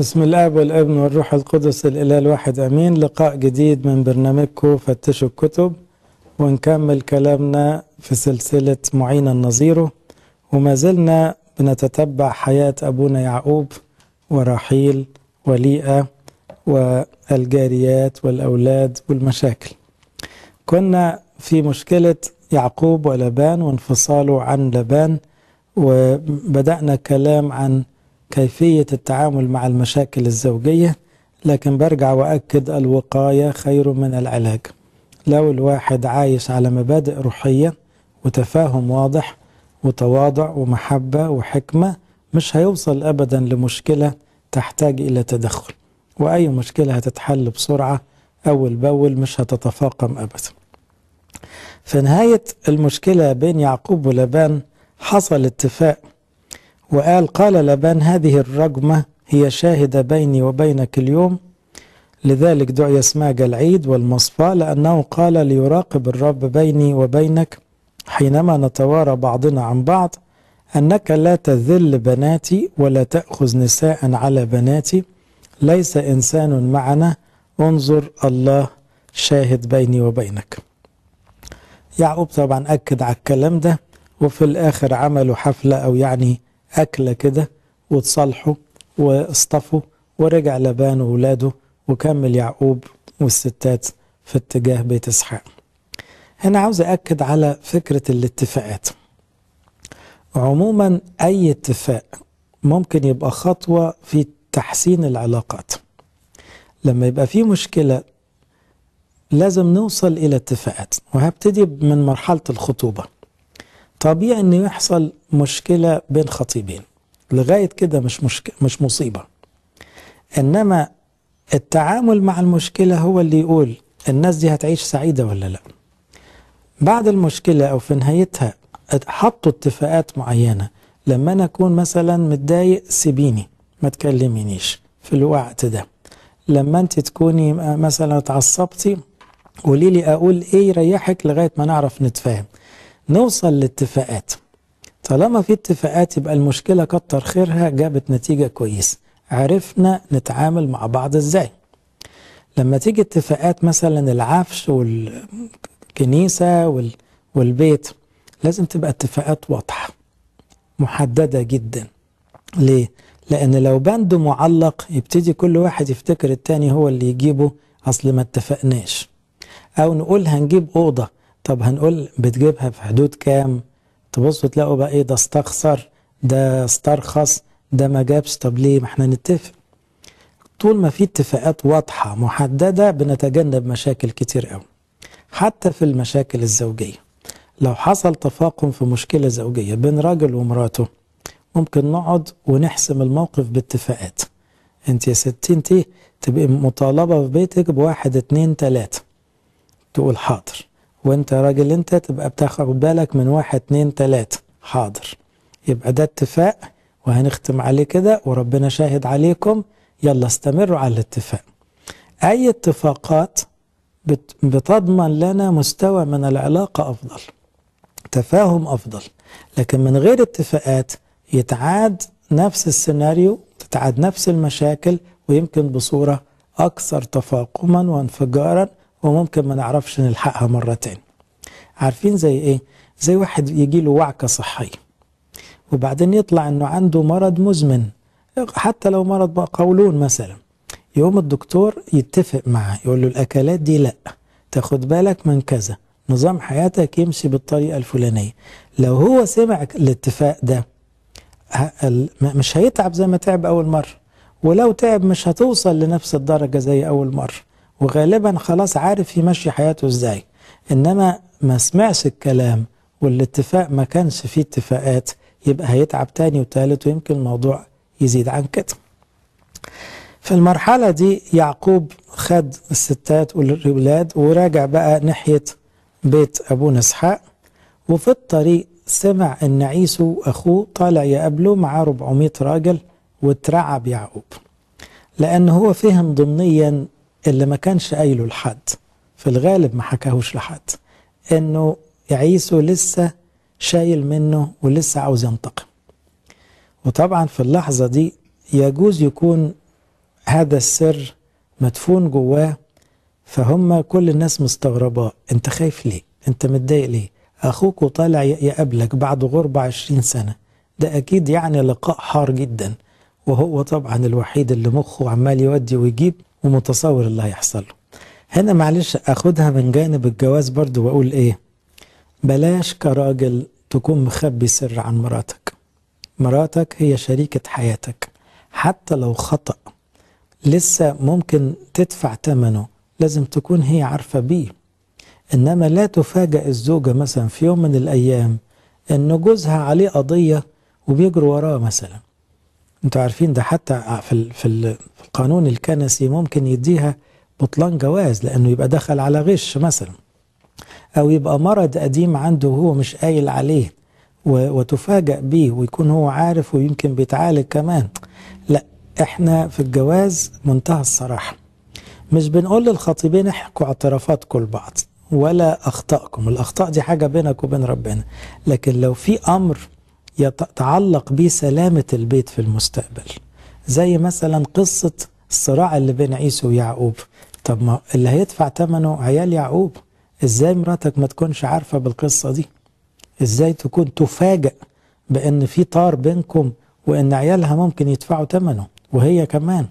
بسم الاب والابن والروح القدس الاله الواحد امين لقاء جديد من برنامجكم فتشوا الكتب ونكمل كلامنا في سلسله معين النظيره وما زلنا بنتتبع حياه ابونا يعقوب ورحيل وليئه والجاريات والاولاد والمشاكل كنا في مشكله يعقوب ولبان وانفصاله عن لبان وبدانا كلام عن كيفية التعامل مع المشاكل الزوجية لكن برجع وأكد الوقاية خير من العلاج لو الواحد عايش على مبادئ روحية وتفاهم واضح وتواضع ومحبة وحكمة مش هيوصل أبدا لمشكلة تحتاج إلى تدخل وأي مشكلة هتتحل بسرعة أول بأول مش هتتفاقم أبدا في نهاية المشكلة بين يعقوب ولبان حصل اتفاق وقال قال لبان هذه الرجمة هي شاهدة بيني وبينك اليوم لذلك دعي اسمها جلعيد والمصفى لأنه قال ليراقب الرب بيني وبينك حينما نتوارى بعضنا عن بعض أنك لا تذل بناتي ولا تأخذ نساء على بناتي ليس إنسان معنا انظر الله شاهد بيني وبينك يعقوب طبعا أكد على الكلام ده وفي الآخر عملوا حفلة أو يعني أكلة كده وتصالحه واصطفه ورجع لبان وولاده وكمل يعقوب والستات في اتجاه بيت إسحاق هنا عاوز أكد على فكرة الاتفاقات عموما أي اتفاق ممكن يبقى خطوة في تحسين العلاقات لما يبقى في مشكلة لازم نوصل إلى اتفاقات وهبتدي من مرحلة الخطوبة طبيعي انه يحصل مشكله بين خطيبين لغايه كده مش مشك... مش مصيبه انما التعامل مع المشكله هو اللي يقول الناس دي هتعيش سعيده ولا لا بعد المشكله او في نهايتها حطوا اتفاقات معينه لما انا اكون مثلا متضايق سيبيني ما تكلمينيش في الوقت ده لما انت تكوني مثلا اتعصبتي قولي لي اقول ايه يريحك لغايه ما نعرف نتفاهم نوصل لاتفاقات طالما في اتفاقات يبقى المشكله كتر خيرها جابت نتيجه كويسه عرفنا نتعامل مع بعض ازاي لما تيجي اتفاقات مثلا العفش والكنيسه والبيت لازم تبقى اتفاقات واضحه محدده جدا ليه لان لو بند معلق يبتدي كل واحد يفتكر التاني هو اللي يجيبه اصل ما اتفقناش او نقول هنجيب اوضه طب هنقول بتجيبها في حدود كام تبصوا تلاقوا بقى ايه ده استخسر ده استرخص ده ما جابش طب ليه ما احنا نتفق طول ما في اتفاقات واضحة محددة بنتجنب مشاكل كتير قوي حتى في المشاكل الزوجية لو حصل تفاقم في مشكلة زوجية بين راجل ومراته ممكن نقعد ونحسم الموقف باتفاقات انت يا ستي انت تبقي مطالبة في بيتك بواحد اتنين تلاتة تقول حاضر وانت راجل انت تبقى بتاخد بالك من واحد اتنين تلاتة حاضر يبقى ده اتفاق وهنختم عليه كده وربنا شاهد عليكم يلا استمروا على الاتفاق اي اتفاقات بتضمن لنا مستوى من العلاقة افضل تفاهم افضل لكن من غير اتفاقات يتعاد نفس السيناريو تتعاد نفس المشاكل ويمكن بصورة اكثر تفاقما وانفجارا وممكن ما نعرفش نلحقها مرة تاني عارفين زي ايه زي واحد يجي له وعكة صحية وبعدين يطلع انه عنده مرض مزمن حتى لو مرض قولون مثلا يقوم الدكتور يتفق معاه يقول له الاكلات دي لا تاخد بالك من كذا نظام حياتك يمشي بالطريقة الفلانية لو هو سمع الاتفاق ده مش هيتعب زي ما تعب أول مرة ولو تعب مش هتوصل لنفس الدرجة زي أول مرة وغالبا خلاص عارف يمشي حياته ازاي انما ما سمعش الكلام والاتفاق ما كانش فيه اتفاقات يبقى هيتعب تاني وتالت ويمكن الموضوع يزيد عن كده في المرحلة دي يعقوب خد الستات والولاد وراجع بقى ناحية بيت أبونا إسحاق وفي الطريق سمع إن عيسو أخوه طالع يقابله معاه 400 راجل واترعب يعقوب لأن هو فهم ضمنيا اللي ما كانش قايله لحد في الغالب ما حكاهوش لحد انه عيسو لسه شايل منه ولسه عاوز ينتقم وطبعا في اللحظة دي يجوز يكون هذا السر مدفون جواه فهم كل الناس مستغرباه انت خايف ليه انت متضايق ليه اخوك وطالع يقابلك بعد غربة عشرين سنة ده اكيد يعني لقاء حار جدا وهو طبعا الوحيد اللي مخه عمال يودي ويجيب ومتصور اللي هيحصل له هنا معلش اخدها من جانب الجواز برضو واقول ايه بلاش كراجل تكون مخبي سر عن مراتك مراتك هي شريكة حياتك حتى لو خطأ لسه ممكن تدفع ثمنه لازم تكون هي عارفة بيه إنما لا تفاجأ الزوجة مثلا في يوم من الأيام إن جوزها عليه قضية وبيجروا وراه مثلا انتوا عارفين ده حتى في في القانون الكنسي ممكن يديها بطلان جواز لانه يبقى دخل على غش مثلا او يبقى مرض قديم عنده وهو مش قايل عليه وتفاجأ بيه ويكون هو عارف ويمكن بيتعالج كمان لا احنا في الجواز منتهى الصراحة مش بنقول للخطيبين احكوا اعترافاتكم لبعض ولا اخطائكم الاخطاء دي حاجة بينك وبين ربنا لكن لو في امر يتعلق بسلامة البيت في المستقبل زي مثلا قصة الصراع اللي بين عيسو ويعقوب طب ما اللي هيدفع ثمنه عيال يعقوب ازاي مراتك ما تكونش عارفة بالقصة دي ازاي تكون تفاجأ بان في طار بينكم وان عيالها ممكن يدفعوا ثمنه وهي كمان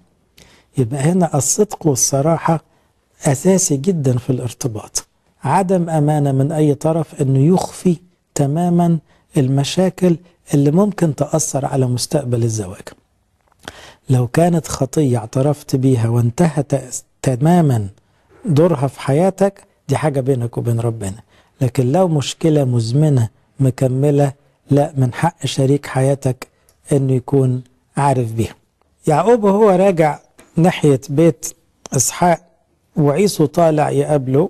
يبقى هنا الصدق والصراحة أساسي جدا في الارتباط عدم أمانة من أي طرف أنه يخفي تماما المشاكل اللي ممكن تأثر على مستقبل الزواج لو كانت خطية اعترفت بيها وانتهى تماما دورها في حياتك دي حاجة بينك وبين ربنا لكن لو مشكلة مزمنة مكملة لا من حق شريك حياتك انه يكون عارف بيها يعقوب وهو راجع ناحية بيت اسحاق وعيسو طالع يقابله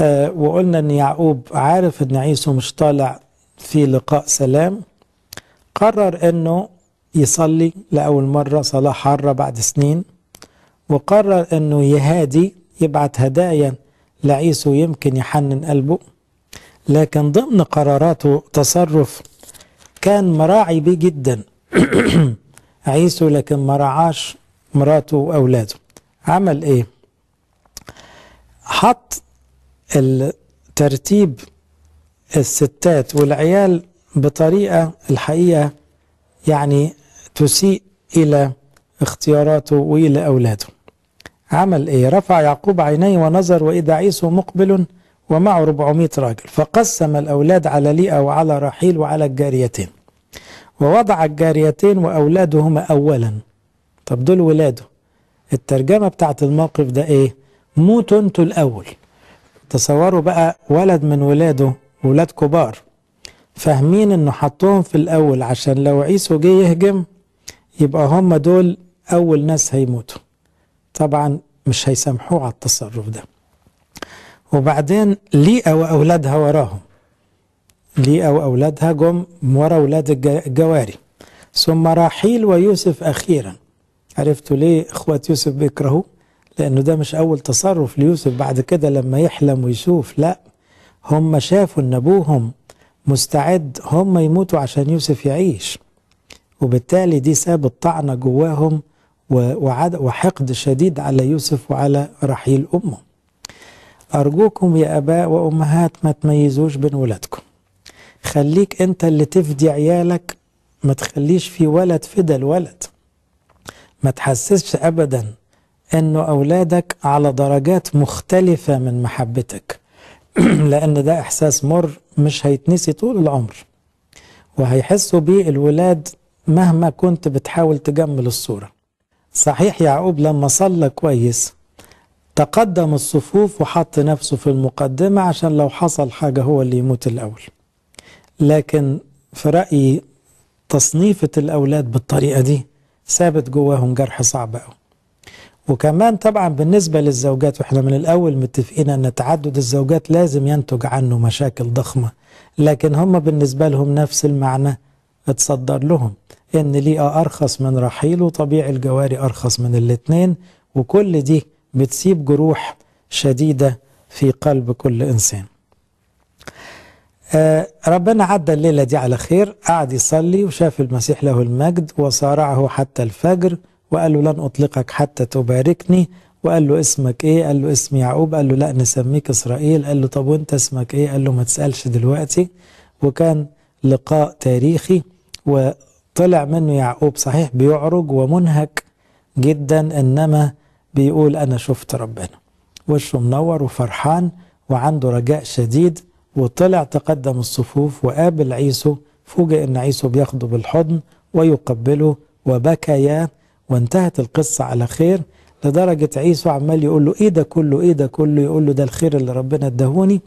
آه وقلنا ان يعقوب عارف ان عيسو مش طالع في لقاء سلام قرر انه يصلي لأول مرة صلاة حارة بعد سنين وقرر انه يهادي يبعت هدايا لعيسو يمكن يحنن قلبه لكن ضمن قراراته تصرف كان مراعي بيه جدا عيسو لكن ما رعاش مراته واولاده عمل ايه حط الترتيب الستات والعيال بطريقة الحقيقة يعني تسيء إلى اختياراته وإلى أولاده عمل إيه رفع يعقوب عينيه ونظر وإذا عيسو مقبل ومعه 400 راجل فقسم الأولاد على ليئة وعلى رحيل وعلى الجاريتين ووضع الجاريتين وأولادهما أولا طب دول ولاده الترجمة بتاعت الموقف ده إيه موتوا انتوا الأول تصوروا بقى ولد من ولاده ولاد كبار فاهمين انه حطهم في الاول عشان لو عيسو جه يهجم يبقى هم دول اول ناس هيموتوا طبعا مش هيسامحوه على التصرف ده وبعدين ليئة وأولادها وراهم ليئة وأولادها جم ورا أولاد الجواري ثم راحيل ويوسف أخيرا عرفتوا ليه اخوات يوسف بيكرهوه لأنه ده مش أول تصرف ليوسف بعد كده لما يحلم ويشوف لأ هم شافوا ان ابوهم مستعد هم يموتوا عشان يوسف يعيش وبالتالي دي سابت طعنة جواهم وحقد شديد على يوسف وعلى رحيل أمه أرجوكم يا أباء وأمهات ما تميزوش بين ولادكم خليك أنت اللي تفدي عيالك ما تخليش في ولد فدى الولد ما تحسسش أبدا أنه أولادك على درجات مختلفة من محبتك لأن ده إحساس مر مش هيتنسي طول العمر وهيحسوا بيه الولاد مهما كنت بتحاول تجمل الصورة صحيح يعقوب لما صلى كويس تقدم الصفوف وحط نفسه في المقدمة عشان لو حصل حاجة هو اللي يموت الأول لكن في رأيي تصنيفة الأولاد بالطريقة دي ثابت جواهم جرح صعب أوي وكمان طبعا بالنسبة للزوجات واحنا من الأول متفقين أن تعدد الزوجات لازم ينتج عنه مشاكل ضخمة لكن هم بالنسبة لهم نفس المعنى اتصدر لهم ان ليه ارخص من رحيل وطبيعي الجواري ارخص من الاثنين وكل دي بتسيب جروح شديدة في قلب كل انسان آه ربنا عدى الليلة دي على خير قعد يصلي وشاف المسيح له المجد وصارعه حتى الفجر وقال له لن أطلقك حتى تباركني وقال له اسمك ايه قال له اسم يعقوب قال له لا نسميك اسرائيل قال له طب وانت اسمك ايه قال له ما تسألش دلوقتي وكان لقاء تاريخي وطلع منه يعقوب صحيح بيعرج ومنهك جدا انما بيقول انا شفت ربنا وشه منور وفرحان وعنده رجاء شديد وطلع تقدم الصفوف وقابل عيسو فوجئ ان عيسو بياخده بالحضن ويقبله وبكيا وانتهت القصة على خير لدرجة عيسو عمال يقول له ايه ده كله ايه ده كله يقول له ده الخير اللي ربنا ادهوني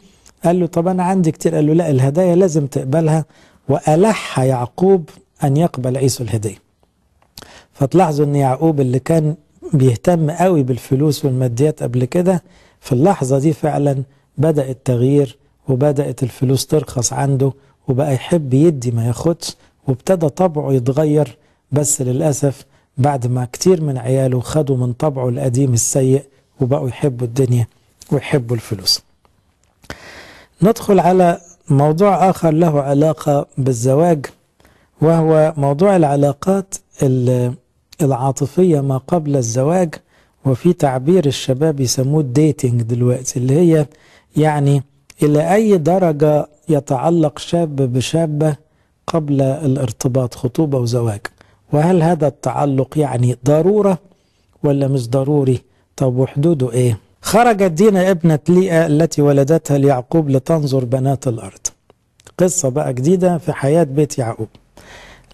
قال له طب انا عندي كتير قال له لا الهدايا لازم تقبلها والح يعقوب ان يقبل عيسو الهديه فتلاحظوا ان يعقوب اللي كان بيهتم قوي بالفلوس والماديات قبل كده في اللحظه دي فعلا بدا التغيير وبدات الفلوس ترخص عنده وبقى يحب يدي ما ياخدش وابتدى طبعه يتغير بس للاسف بعد ما كتير من عياله خدوا من طبعه القديم السيء وبقوا يحبوا الدنيا ويحبوا الفلوس ندخل على موضوع آخر له علاقة بالزواج وهو موضوع العلاقات العاطفية ما قبل الزواج وفي تعبير الشباب يسموه الديتنج دلوقتي اللي هي يعني إلى أي درجة يتعلق شاب بشابة قبل الارتباط خطوبة وزواج وهل هذا التعلق يعني ضرورة ولا مش ضروري طب وحدوده ايه خرجت دينا ابنة ليئة التي ولدتها ليعقوب لتنظر بنات الأرض قصة بقى جديدة في حياة بيت يعقوب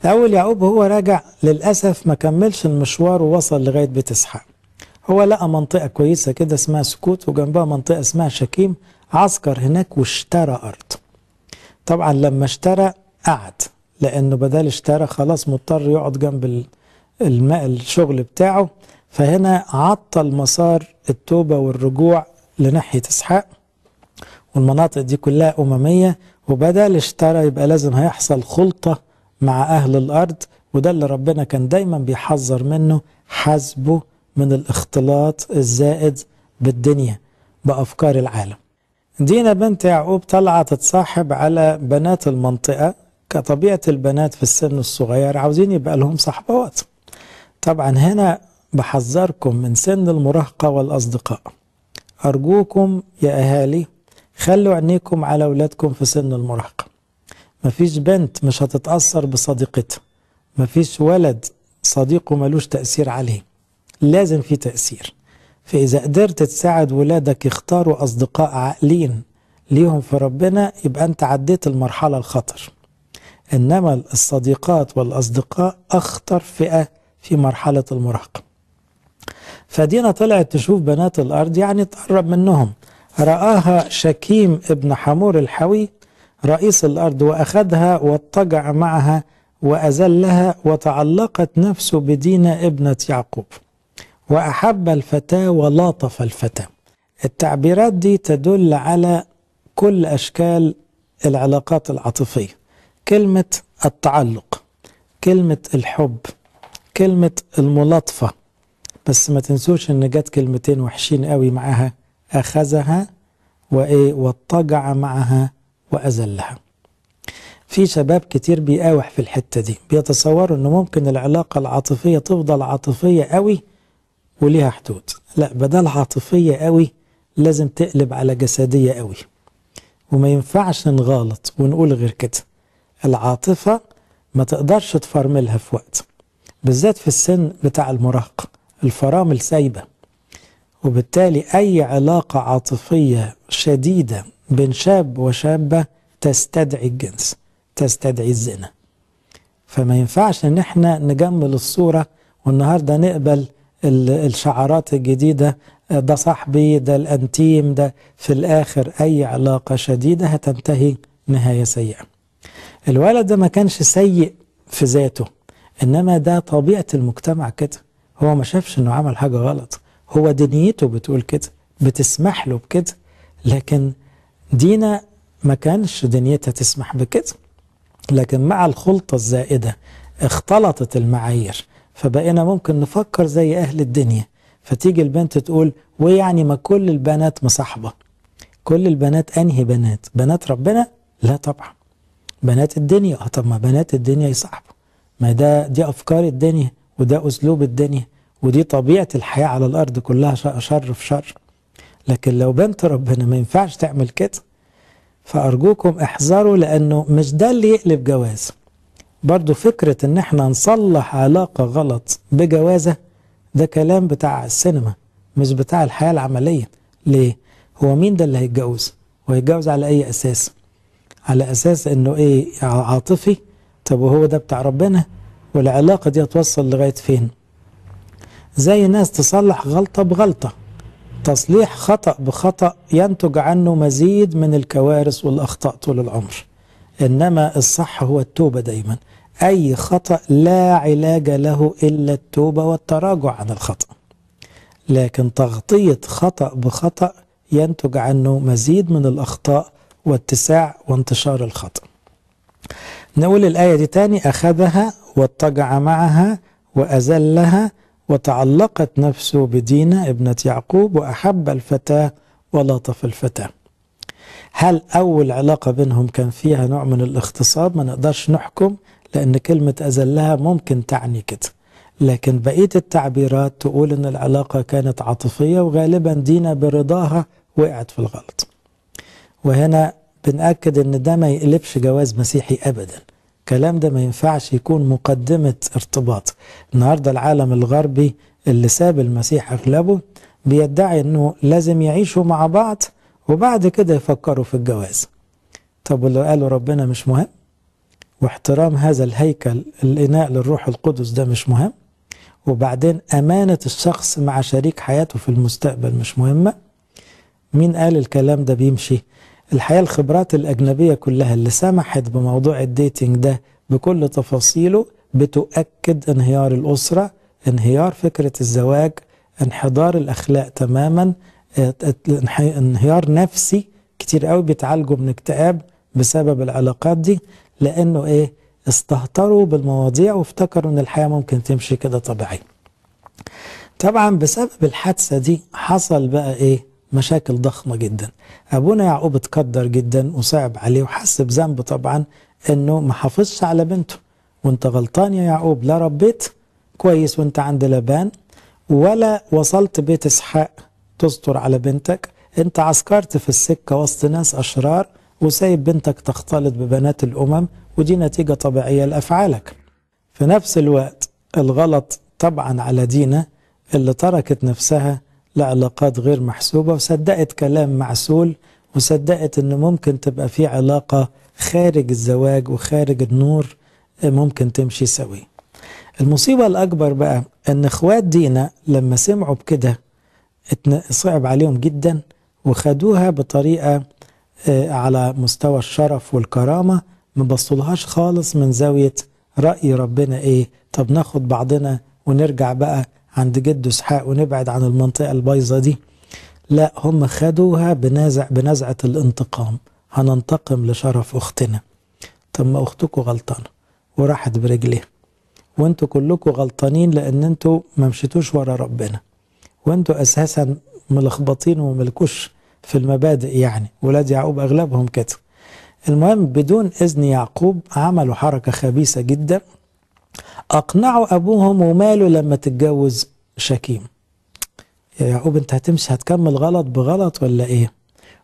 الأول يعقوب هو راجع للأسف ما كملش المشوار ووصل لغاية بيت إسحاق هو لقى منطقة كويسة كده اسمها سكوت وجنبها منطقة اسمها شكيم عسكر هناك واشترى أرض طبعا لما اشترى قعد لانه بدل اشترى خلاص مضطر يقعد جنب الشغل بتاعه فهنا عطل مسار التوبه والرجوع لناحيه اسحاق والمناطق دي كلها امميه وبدل اشترى يبقى لازم هيحصل خلطه مع اهل الارض وده اللي ربنا كان دايما بيحذر منه حسبه من الاختلاط الزائد بالدنيا بافكار العالم دينا بنت يعقوب طلعت تتصاحب على بنات المنطقه كطبيعة البنات في السن الصغير عاوزين يبقى لهم صحبات. طبعا هنا بحذركم من سن المراهقة والأصدقاء أرجوكم يا أهالي خلوا عينيكم على أولادكم في سن المراهقة مفيش بنت مش هتتأثر بصديقتها مفيش ولد صديقه ملوش تأثير عليه لازم في تأثير فإذا قدرت تساعد ولادك يختاروا أصدقاء عاقلين ليهم في ربنا يبقى أنت عديت المرحلة الخطر إنما الصديقات والأصدقاء أخطر فئة في مرحلة المراهقة فدينا طلعت تشوف بنات الأرض يعني تقرب منهم رآها شكيم ابن حمور الحوي رئيس الأرض وأخذها واضطجع معها وأزلها وتعلقت نفسه بدينا ابنة يعقوب وأحب الفتاة ولاطف الفتاة التعبيرات دي تدل على كل أشكال العلاقات العاطفية كلمة التعلق كلمة الحب كلمة الملاطفة بس ما تنسوش ان جت كلمتين وحشين قوي معاها اخذها وايه واضطجع معها واذلها في شباب كتير بيقاوح في الحتة دي بيتصوروا ان ممكن العلاقة العاطفية تفضل عاطفية قوي وليها حدود لا بدل عاطفية قوي لازم تقلب على جسدية قوي وما ينفعش نغالط ونقول غير كده العاطفة ما تقدرش تفرملها في وقت بالذات في السن بتاع المراهقة الفرامل سايبة وبالتالي أي علاقة عاطفية شديدة بين شاب وشابة تستدعي الجنس تستدعي الزنا فما ينفعش ان احنا نجمل الصورة والنهاردة نقبل الشعارات الجديدة آه، ده صاحبي ده الانتيم ده في الاخر اي علاقة شديدة هتنتهي نهاية سيئة الولد ده ما كانش سيء في ذاته إنما ده طبيعة المجتمع كده هو ما شافش إنه عمل حاجة غلط هو دنيته بتقول كده بتسمح له بكده لكن دينا ما كانش دنيتها تسمح بكده لكن مع الخلطة الزائدة اختلطت المعايير فبقينا ممكن نفكر زي أهل الدنيا فتيجي البنت تقول ويعني ما كل البنات مصاحبة كل البنات أنهي بنات بنات ربنا لا طبعا بنات الدنيا اه طب ما بنات الدنيا يصاحبوا ما ده دي افكار الدنيا وده اسلوب الدنيا ودي طبيعه الحياه على الارض كلها شر في شر لكن لو بنت ربنا ما ينفعش تعمل كده فارجوكم احذروا لانه مش ده اللي يقلب جواز برضو فكره ان احنا نصلح علاقه غلط بجوازه ده كلام بتاع السينما مش بتاع الحياه العمليه ليه هو مين ده اللي هيتجوز وهيتجوز على اي اساس على أساس أنه إيه عاطفي طب وهو ده بتاع ربنا والعلاقة دي هتوصل لغاية فين زي ناس تصلح غلطة بغلطة تصليح خطأ بخطأ ينتج عنه مزيد من الكوارث والأخطاء طول العمر إنما الصح هو التوبة دايما أي خطأ لا علاج له إلا التوبة والتراجع عن الخطأ لكن تغطية خطأ بخطأ ينتج عنه مزيد من الأخطاء واتساع وانتشار الخطأ نقول الآية دي تاني أخذها واتجع معها وأزلها وتعلقت نفسه بدينا ابنة يعقوب وأحب الفتاة ولطف الفتاة هل أول علاقة بينهم كان فيها نوع من الاغتصاب ما نقدرش نحكم لأن كلمة أزلها ممكن تعني كده لكن بقية التعبيرات تقول أن العلاقة كانت عاطفية وغالبا دينا برضاها وقعت في الغلط وهنا بنأكد ان ده ما يقلبش جواز مسيحي ابدا الكلام ده ما ينفعش يكون مقدمة ارتباط النهاردة العالم الغربي اللي ساب المسيح أغلبه بيدعي أنه لازم يعيشوا مع بعض وبعد كده يفكروا في الجواز طب اللي قاله ربنا مش مهم واحترام هذا الهيكل الإناء للروح القدس ده مش مهم وبعدين أمانة الشخص مع شريك حياته في المستقبل مش مهمة مين قال الكلام ده بيمشي الحقيقة الخبرات الأجنبية كلها اللي سمحت بموضوع الديتنج ده بكل تفاصيله بتؤكد انهيار الأسرة انهيار فكرة الزواج انحدار الأخلاق تماما اه، انهيار نفسي كتير قوي بيتعالجوا من اكتئاب بسبب العلاقات دي لأنه إيه استهتروا بالمواضيع وافتكروا إن الحياة ممكن تمشي كده طبيعي طبعا بسبب الحادثة دي حصل بقى إيه مشاكل ضخمة جدا أبونا يعقوب اتقدر جدا وصعب عليه وحس بذنب طبعا أنه ما حافظش على بنته وانت غلطان يا يعقوب لا ربيت كويس وانت عند لبان ولا وصلت بيت اسحاق تستر على بنتك انت عسكرت في السكة وسط ناس أشرار وسايب بنتك تختلط ببنات الأمم ودي نتيجة طبيعية لأفعالك في نفس الوقت الغلط طبعا على دينا اللي تركت نفسها لعلاقات غير محسوبة وصدقت كلام معسول وصدقت أنه ممكن تبقى في علاقة خارج الزواج وخارج النور ممكن تمشي سوي المصيبة الأكبر بقى أن إخوات دينا لما سمعوا بكده صعب عليهم جدا وخدوها بطريقة آه، على مستوى الشرف والكرامة ما بصولهاش خالص من زاوية رأي ربنا إيه طب ناخد بعضنا ونرجع بقى عند جده اسحاق ونبعد عن المنطقه البايظه دي لا هم خدوها بنزع بنزعه الانتقام هننتقم لشرف اختنا طب ما اختكم غلطانه وراحت برجليها وانتوا كلكم غلطانين لان انتوا ما مشيتوش ورا ربنا وانتوا اساسا ملخبطين وملكوش في المبادئ يعني ولاد يعقوب اغلبهم كده المهم بدون اذن يعقوب عملوا حركه خبيثه جدا أقنعوا أبوهم وماله لما تتجوز شكيم يا يعقوب أنت هتمشي هتكمل غلط بغلط ولا إيه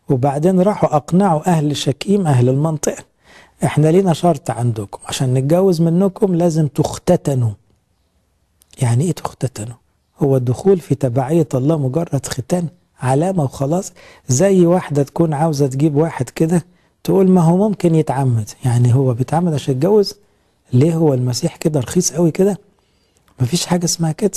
وبعدين راحوا أقنعوا أهل شكيم أهل المنطقة إحنا لينا شرط عندكم عشان نتجوز منكم لازم تختتنوا يعني إيه تختتنوا هو الدخول في تبعية الله مجرد ختان علامة وخلاص زي واحدة تكون عاوزة تجيب واحد كده تقول ما هو ممكن يتعمد يعني هو بيتعمد عشان يتجوز ليه هو المسيح كده رخيص قوي كده مفيش حاجة اسمها كده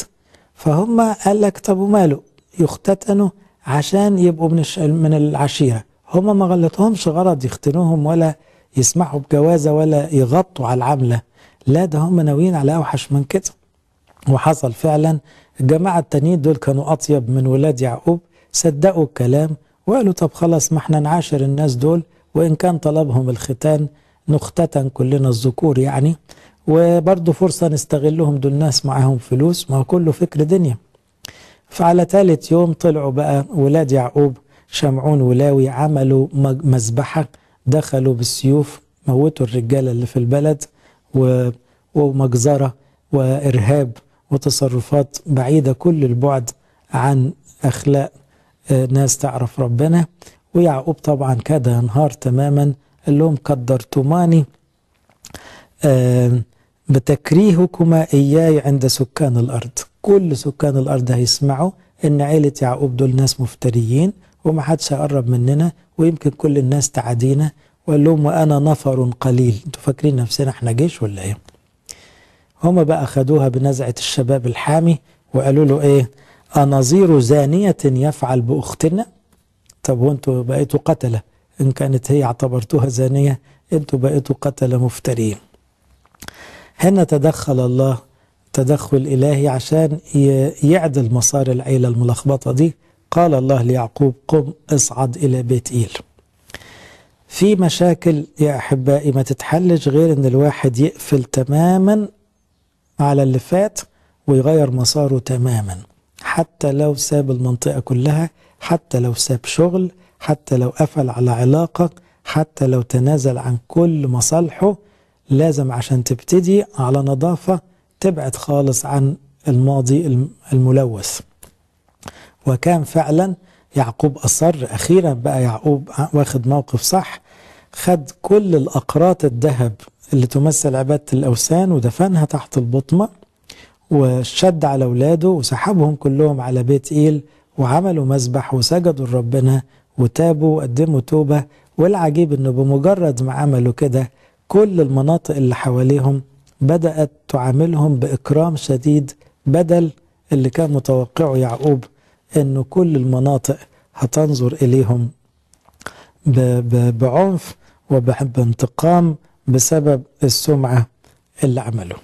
فهم قال لك طب وماله يختتنوا عشان يبقوا من من العشيرة هم ما غلطهمش غرض يختنوهم ولا يسمحوا بجوازة ولا يغطوا على العملة لا ده هم ناويين على أوحش من كده وحصل فعلا الجماعة التانيين دول كانوا أطيب من ولاد يعقوب صدقوا الكلام وقالوا طب خلاص ما احنا نعاشر الناس دول وإن كان طلبهم الختان نختة كلنا الذكور يعني وبرضه فرصة نستغلهم دول ناس معاهم فلوس ما هو كله فكر دنيا فعلى ثالث يوم طلعوا بقى ولاد يعقوب شمعون ولاوي عملوا مذبحة دخلوا بالسيوف موتوا الرجالة اللي في البلد و... ومجزرة وإرهاب وتصرفات بعيدة كل البعد عن أخلاق آه، ناس تعرف ربنا ويعقوب طبعا كاد ينهار تماما قال لهم قدرتماني بتكريهكما إياي عند سكان الأرض كل سكان الأرض هيسمعوا إن عيلة يعقوب دول ناس مفتريين ومحدش هيقرب مننا ويمكن كل الناس تعادينا وقال لهم وأنا نفر قليل انتوا فاكرين نفسنا احنا جيش ولا ايه هما بقى خدوها بنزعة الشباب الحامي وقالوا له ايه أنظير زانية يفعل بأختنا طب وانتوا بقيتوا قتله إن كانت هي اعتبرتوها زانية أنتوا بقيتوا قتلة مفترين هنا تدخل الله تدخل إلهي عشان يعدل مسار العيلة الملخبطة دي قال الله ليعقوب قم اصعد إلى بيت إيل في مشاكل يا أحبائي ما تتحلش غير أن الواحد يقفل تماما على اللي فات ويغير مساره تماما حتى لو ساب المنطقة كلها حتى لو ساب شغل حتى لو قفل على علاقك حتى لو تنازل عن كل مصالحه لازم عشان تبتدي على نظافة تبعد خالص عن الماضي الملوث وكان فعلا يعقوب أصر أخيرا بقى يعقوب واخد موقف صح خد كل الأقراط الذهب اللي تمثل عبادة الأوثان ودفنها تحت البطمة وشد على أولاده وسحبهم كلهم على بيت إيل وعملوا مسبح وسجدوا لربنا وتابوا وقدموا توبة والعجيب انه بمجرد ما عملوا كده كل المناطق اللي حواليهم بدأت تعاملهم بإكرام شديد بدل اللي كان متوقعه يعقوب انه كل المناطق هتنظر اليهم بعنف وبحب انتقام بسبب السمعة اللي عمله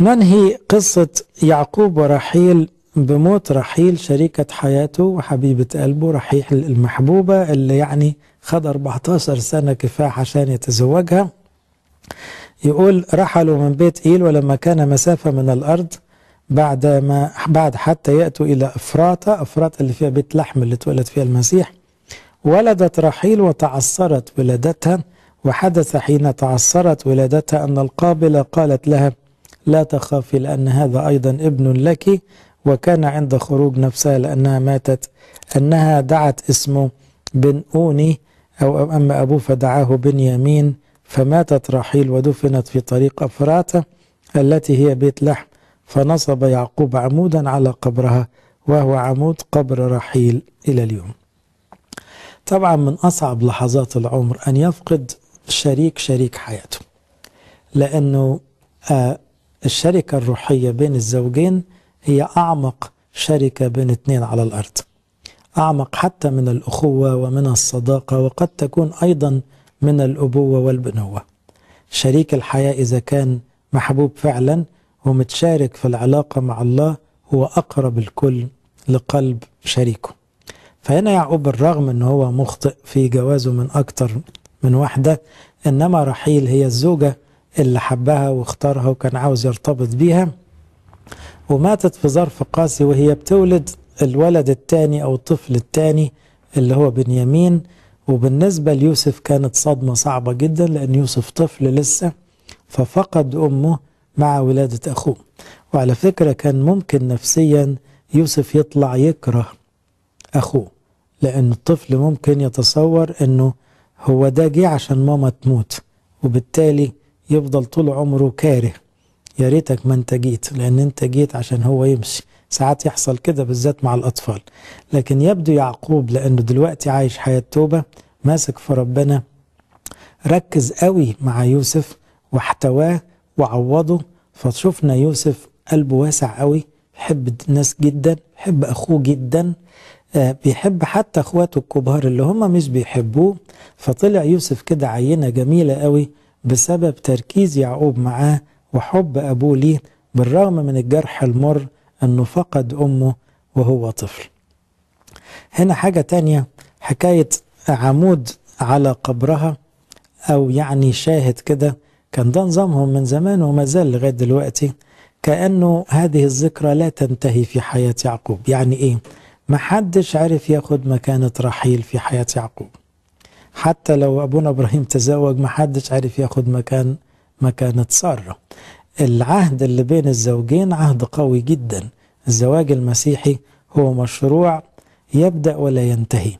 ننهي قصة يعقوب ورحيل بموت رحيل شريكة حياته وحبيبة قلبه رحيل المحبوبة اللي يعني خد 14 سنة كفاح عشان يتزوجها يقول رحلوا من بيت إيل ولما كان مسافة من الأرض بعد ما بعد حتى يأتوا إلى أفراطة أفراطة اللي فيها بيت لحم اللي تولد فيها المسيح ولدت رحيل وتعثرت ولادتها وحدث حين تعثرت ولادتها أن القابلة قالت لها لا تخافي لأن هذا أيضا ابن لك وكان عند خروج نفسها لأنها ماتت أنها دعت اسمه بن أوني أو أما أبوه فدعاه بنيامين فماتت راحيل ودفنت في طريق أفراتة التي هي بيت لحم فنصب يعقوب عمودا على قبرها وهو عمود قبر رحيل إلى اليوم طبعا من أصعب لحظات العمر أن يفقد شريك شريك حياته لأنه آه، الشركة الروحية بين الزوجين هي أعمق شركة بين اثنين على الأرض أعمق حتى من الأخوة ومن الصداقة وقد تكون أيضا من الأبوة والبنوة شريك الحياة إذا كان محبوب فعلا ومتشارك في العلاقة مع الله هو أقرب الكل لقلب شريكه فهنا يعقوب بالرغم أنه هو مخطئ في جوازه من أكثر من واحدة إنما رحيل هي الزوجة اللي حبها واختارها وكان عاوز يرتبط بيها وماتت في ظرف قاسي وهي بتولد الولد الثاني أو الطفل الثاني اللي هو بنيامين وبالنسبة ليوسف كانت صدمة صعبة جدا لأن يوسف طفل لسه ففقد أمه مع ولادة أخوه وعلى فكرة كان ممكن نفسيا يوسف يطلع يكره أخوه لأن الطفل ممكن يتصور أنه هو ده جه عشان ماما تموت وبالتالي يفضل طول عمره كاره يا ريتك ما انت جيت لان انت جيت عشان هو يمشي ساعات يحصل كده بالذات مع الاطفال لكن يبدو يعقوب لانه دلوقتي عايش حياه توبه ماسك في ربنا ركز قوي مع يوسف واحتواه وعوضه فشفنا يوسف قلبه واسع قوي بيحب الناس جدا بيحب اخوه جدا آه، بيحب حتى اخواته الكبار اللي هم مش بيحبوه فطلع يوسف كده عينه جميله قوي بسبب تركيز يعقوب معاه وحب أبوه ليه بالرغم من الجرح المر أنه فقد أمه وهو طفل هنا حاجة تانية حكاية عمود على قبرها أو يعني شاهد كده كان ده نظامهم من زمان وما زال لغاية دلوقتي كأنه هذه الذكرى لا تنتهي في حياة يعقوب يعني إيه؟ ما حدش عرف ياخد مكانة رحيل في حياة يعقوب حتى لو أبونا إبراهيم تزوج ما حدش عرف ياخد مكان ما كانت سارة العهد اللي بين الزوجين عهد قوي جدا الزواج المسيحي هو مشروع يبدأ ولا ينتهي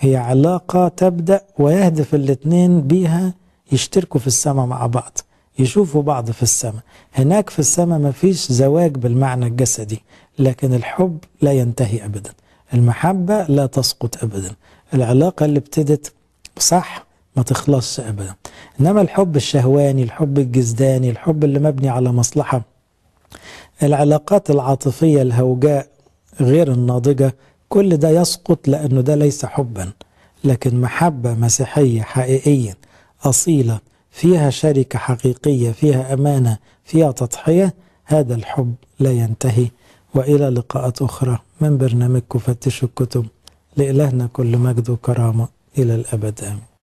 هي علاقة تبدأ ويهدف الاثنين بيها يشتركوا في السماء مع بعض يشوفوا بعض في السماء هناك في السماء ما فيش زواج بالمعنى الجسدي لكن الحب لا ينتهي أبدا المحبة لا تسقط أبدا العلاقة اللي ابتدت صح ما تخلصش ابدا انما الحب الشهواني الحب الجزداني الحب اللي مبني على مصلحه العلاقات العاطفيه الهوجاء غير الناضجه كل ده يسقط لانه ده ليس حبا لكن محبه مسيحيه حقيقيه اصيله فيها شركه حقيقيه فيها امانه فيها تضحيه هذا الحب لا ينتهي والى لقاءات اخرى من برنامجكم فتشوا الكتب لالهنا كل مجد وكرامه الى الابد امين